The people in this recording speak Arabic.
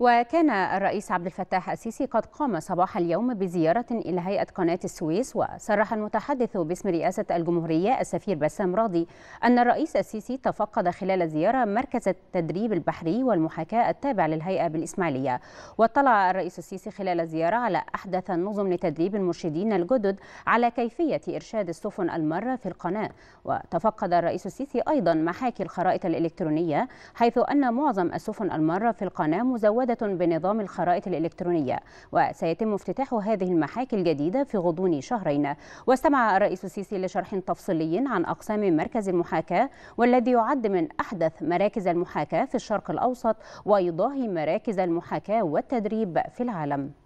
وكان الرئيس عبد الفتاح السيسي قد قام صباح اليوم بزيارة إلى هيئة قناة السويس وصرح المتحدث باسم رئاسة الجمهورية السفير بسام راضي أن الرئيس السيسي تفقد خلال الزيارة مركز التدريب البحري والمحاكاة التابع للهيئة بالإسماعيلية واطلع الرئيس السيسي خلال الزيارة على أحدث النظم لتدريب المرشدين الجدد على كيفية إرشاد السفن المارة في القناة وتفقد الرئيس السيسي أيضا محاكي الخرائط الإلكترونية حيث أن معظم السفن المارة في القناة مزودة مزودة بنظام الخرائط الإلكترونية وسيتم افتتاح هذه المحاكي الجديدة في غضون شهرين واستمع الرئيس السيسي لشرح تفصيلي عن أقسام مركز المحاكاة والذي يعد من أحدث مراكز المحاكاة في الشرق الأوسط ويضاهي مراكز المحاكاة والتدريب في العالم